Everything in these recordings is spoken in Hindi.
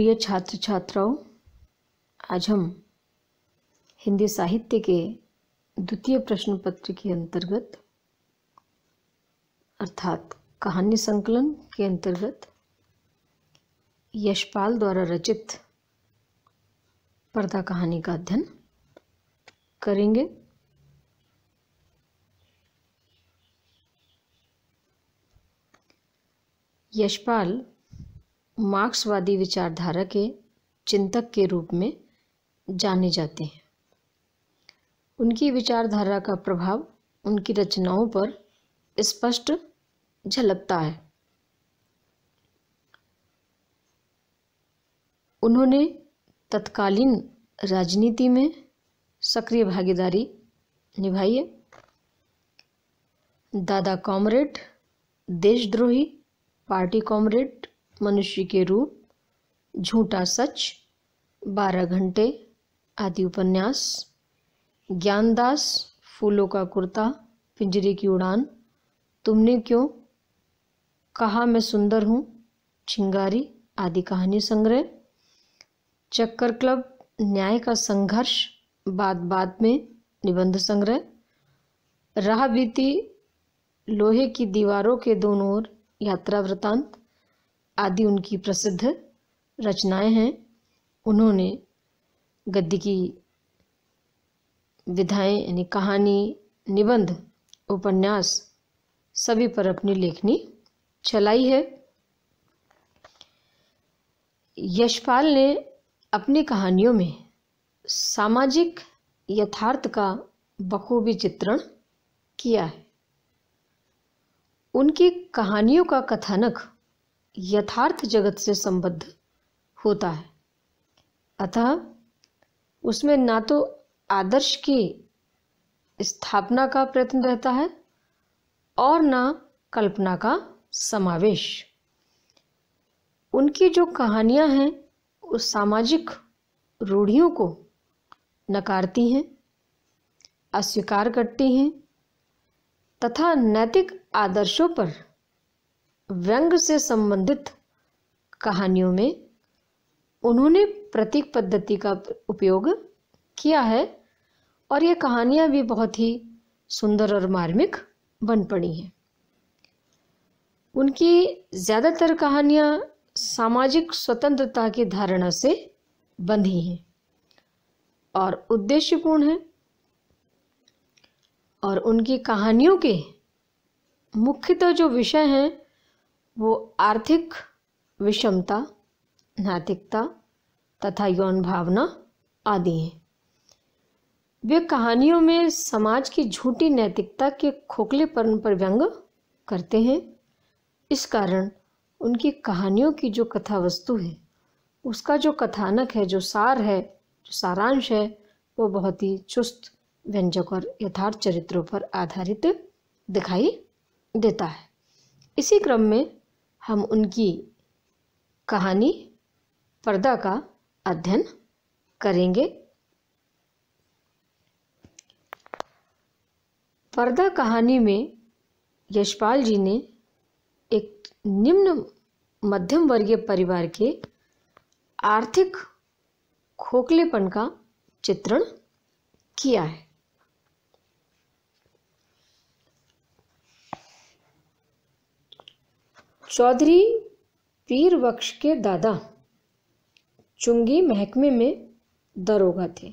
प्रिय छात्र छात्राओं आज हम हिंदी साहित्य के द्वितीय प्रश्न पत्र के अंतर्गत अर्थात कहानी संकलन के अंतर्गत यशपाल द्वारा रचित पर्दा कहानी का अध्ययन करेंगे यशपाल मार्क्सवादी विचारधारा के चिंतक के रूप में जाने जाते हैं उनकी विचारधारा का प्रभाव उनकी रचनाओं पर स्पष्ट झलकता है उन्होंने तत्कालीन राजनीति में सक्रिय भागीदारी निभाई है दादा कॉमरेड देशद्रोही पार्टी कॉमरेड मनुष्य के रूप झूठा सच बारह घंटे आदि उपन्यास ज्ञानदास फूलों का कुर्ता पिंजरे की उड़ान तुमने क्यों कहा मैं सुंदर हूँ चिंगारी आदि कहानी संग्रह चक्कर क्लब न्याय का संघर्ष बाद बाद में निबंध संग्रह राह बीती लोहे की दीवारों के दोनों ओर यात्रा वृतांत आदि उनकी प्रसिद्ध रचनाएं हैं उन्होंने गद्य की विधाएं यानी कहानी निबंध उपन्यास सभी पर अपनी लेखनी चलाई है यशपाल ने अपनी कहानियों में सामाजिक यथार्थ का बखूबी चित्रण किया है उनकी कहानियों का कथानक यथार्थ जगत से संबद्ध होता है अतः उसमें ना तो आदर्श की स्थापना का प्रयत्न रहता है और ना कल्पना का समावेश उनकी जो कहानियां हैं उस सामाजिक रूढ़ियों को नकारती हैं अस्वीकार करती हैं तथा नैतिक आदर्शों पर व्यंग से संबंधित कहानियों में उन्होंने प्रतीक पद्धति का उपयोग किया है और ये कहानियाँ भी बहुत ही सुंदर और मार्मिक बन पड़ी हैं उनकी ज़्यादातर कहानियाँ सामाजिक स्वतंत्रता की धारणा से बंधी हैं और उद्देश्यपूर्ण हैं और उनकी कहानियों के मुख्यतः जो विषय हैं वो आर्थिक विषमता नैतिकता तथा यौन भावना आदि हैं वे कहानियों में समाज की झूठी नैतिकता के पर्ण पर व्यंग करते हैं इस कारण उनकी कहानियों की जो कथा वस्तु है उसका जो कथानक है जो सार है जो सारांश है वो बहुत ही चुस्त व्यंजक और यथार्थ चरित्रों पर आधारित दिखाई देता है इसी क्रम में हम उनकी कहानी पर्दा का अध्ययन करेंगे पर्दा कहानी में यशपाल जी ने एक निम्न मध्यम वर्गीय परिवार के आर्थिक खोखलेपन का चित्रण किया है चौधरी पीर वक्ष के दादा चुंगी महकमे में दरोगा थे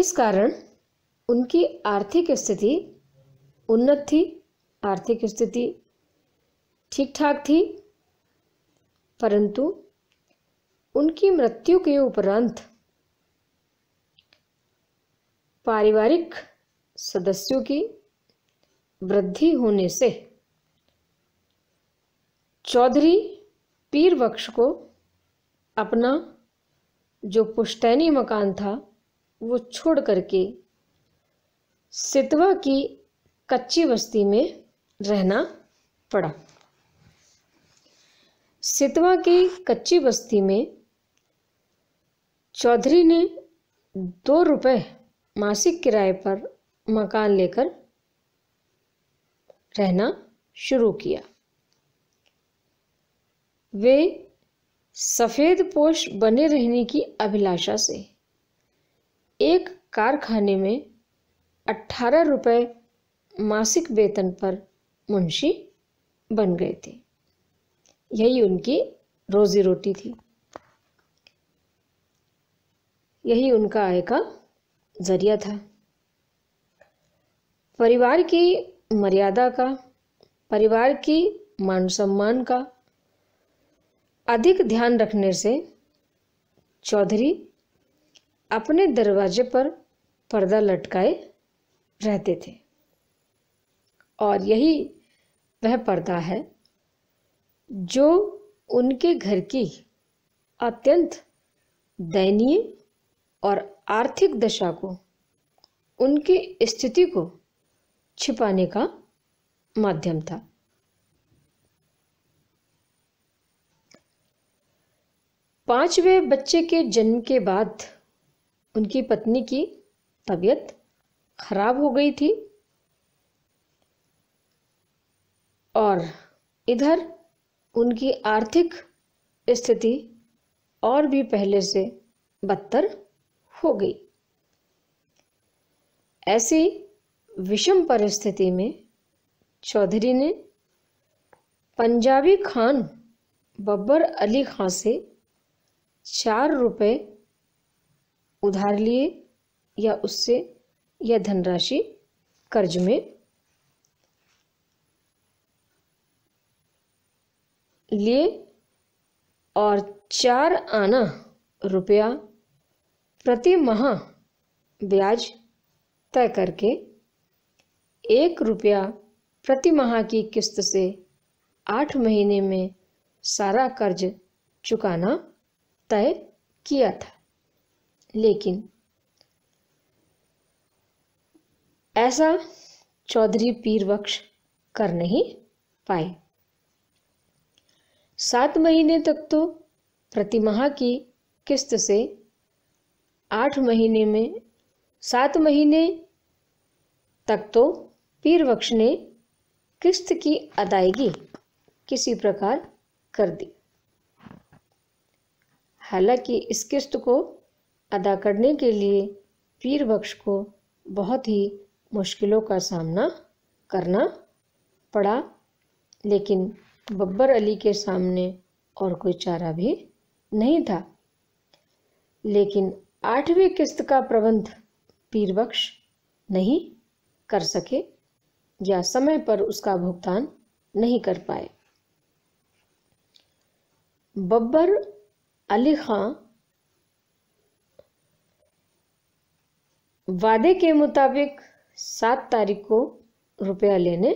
इस कारण उनकी आर्थिक स्थिति उन्नत थी आर्थिक स्थिति ठीक ठाक थी परंतु उनकी मृत्यु के उपरांत पारिवारिक सदस्यों की वृद्धि होने से चौधरी पीर वक्ष को अपना जो पुश्तैनी मकान था वो छोड़ करके सितवा की कच्ची बस्ती में रहना पड़ा सितवा की कच्ची बस्ती में चौधरी ने दो रुपए मासिक किराए पर मकान लेकर रहना शुरू किया वे सफ़ेद पोष बने रहने की अभिलाषा से एक कारखाने में 18 रुपए मासिक वेतन पर मुंशी बन गए थे यही उनकी रोजी रोटी थी यही उनका आय का जरिया था परिवार की मर्यादा का परिवार की मान सम्मान का अधिक ध्यान रखने से चौधरी अपने दरवाजे पर पर्दा लटकाए रहते थे और यही वह पर्दा है जो उनके घर की अत्यंत दयनीय और आर्थिक दशा को उनकी स्थिति को छिपाने का माध्यम था पांचवें बच्चे के जन्म के बाद उनकी पत्नी की तबीयत खराब हो गई थी और इधर उनकी आर्थिक स्थिति और भी पहले से बदतर हो गई ऐसी विषम परिस्थिति में चौधरी ने पंजाबी खान बब्बर अली खां से चार रुपये उधार लिए या उससे यह धनराशि कर्ज में लिए और चार आना रुपया प्रति माह ब्याज तय करके एक रुपया प्रति माह की किस्त से आठ महीने में सारा कर्ज चुकाना तय किया था लेकिन ऐसा चौधरी पीरबख्श कर नहीं पाए सात महीने तक तो प्रतिमाह की किस्त से आठ महीने में सात महीने तक तो पीरवक्ष ने किस्त की अदायगी किसी प्रकार कर दी हालांकि इस किस्त को अदा करने के लिए पीरवक्ष को बहुत ही मुश्किलों का सामना करना पड़ा लेकिन बब्बर अली के सामने और कोई चारा भी नहीं था लेकिन आठवीं किस्त का प्रबंध पीरबख्श नहीं कर सके या समय पर उसका भुगतान नहीं कर पाए बब्बर अली खां वादे के मुताबिक सात तारीख को रुपया लेने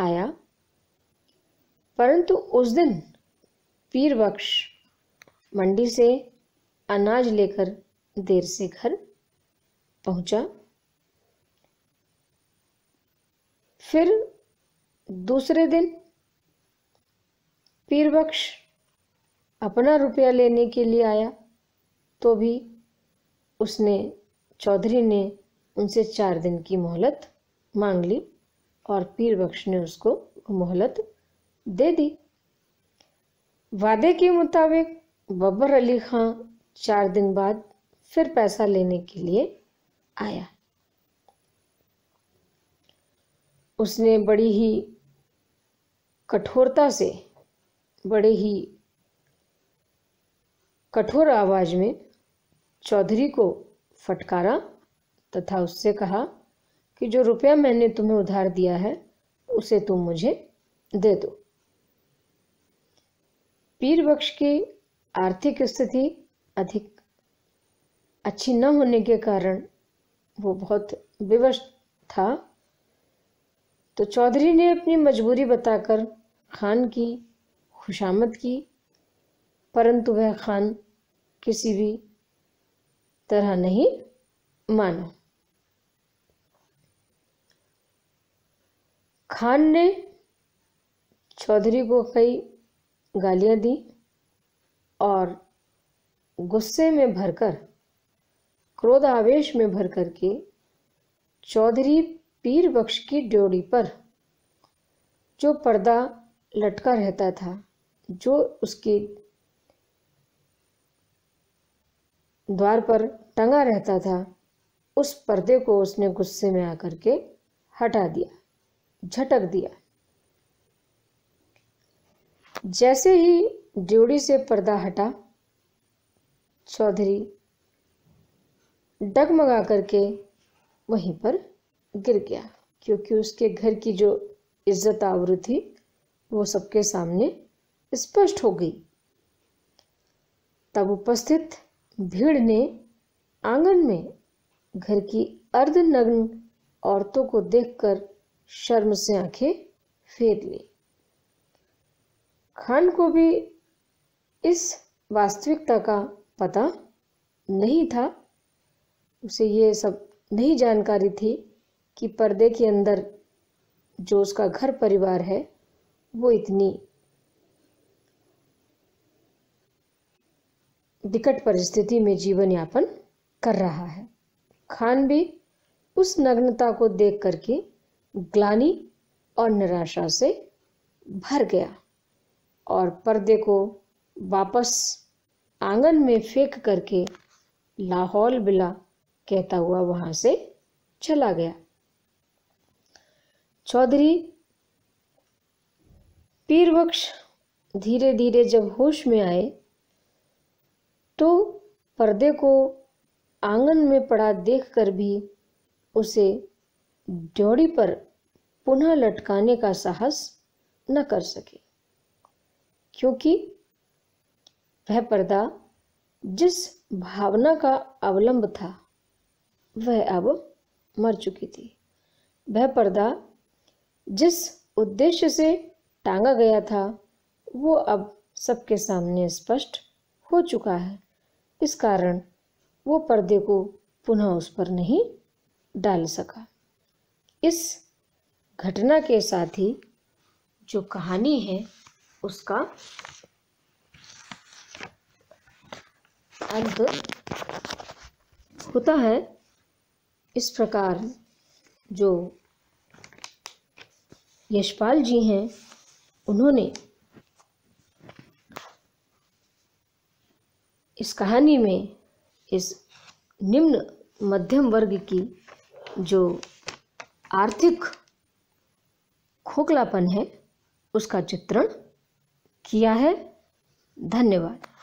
आया परंतु उस दिन पीर मंडी से अनाज लेकर देर से घर पहुंचा फिर दूसरे दिन पीरबख्श अपना रुपया लेने के लिए आया तो भी उसने चौधरी ने उनसे चार दिन की मोहलत मांग ली और पीरबख्श ने उसको मोहलत दे दी वादे के मुताबिक बब्बर अली खां चार दिन बाद फिर पैसा लेने के लिए आया उसने बड़ी ही कठोरता से बड़े ही कठोर आवाज में चौधरी को फटकारा तथा उससे कहा कि जो रुपया मैंने तुम्हें उधार दिया है उसे तुम मुझे दे दो पीर बख्श की आर्थिक स्थिति अधिक अच्छी न होने के कारण वो बहुत विवश था तो चौधरी ने अपनी मजबूरी बताकर खान की खुशामद की परंतु वह खान किसी भी तरह नहीं माना खान ने चौधरी को कई गालियां दी और गुस्से में भरकर क्रोध आवेश में भर करके चौधरी पीर बख्श की ड्योड़ी पर जो पर्दा लटका रहता था जो उसकी द्वार पर टंगा रहता था उस पर्दे को उसने गुस्से में आकर के हटा दिया झटक दिया जैसे ही ड्योड़ी से पर्दा हटा चौधरी डगमगा करके वहीं पर गिर गया क्योंकि उसके घर की जो इज्जत आवरू थी वो सबके सामने स्पष्ट हो गई तब उपस्थित भीड़ ने आंगन में घर की अर्धनग्न औरतों को देखकर शर्म से आंखें फेर ली खान को भी इस वास्तविकता का पता नहीं था उसे ये सब नहीं जानकारी थी कि पर्दे के अंदर जो उसका घर परिवार है वो इतनी विकट परिस्थिति में जीवन यापन कर रहा है खान भी उस नग्नता को देख करके ग्लानी और निराशा से भर गया और पर्दे को वापस आंगन में फेंक करके लाहौल बिला कहता हुआ वहाँ से चला गया चौधरी पीरबख्श धीरे धीरे जब होश में आए तो पर्दे को आंगन में पड़ा देखकर भी उसे ड्योड़ी पर पुनः लटकाने का साहस न कर सके क्योंकि वह पर्दा जिस भावना का अवलंब था वह अब मर चुकी थी वह पर्दा जिस उद्देश्य से टांगा गया था वो अब सबके सामने स्पष्ट हो चुका है इस कारण वो पर्दे को पुनः उस पर नहीं डाल सका इस घटना के साथ ही जो कहानी है उसका अंत होता है इस प्रकार जो यशपाल जी हैं उन्होंने इस कहानी में इस निम्न मध्यम वर्ग की जो आर्थिक खोखलापन है उसका चित्रण किया है धन्यवाद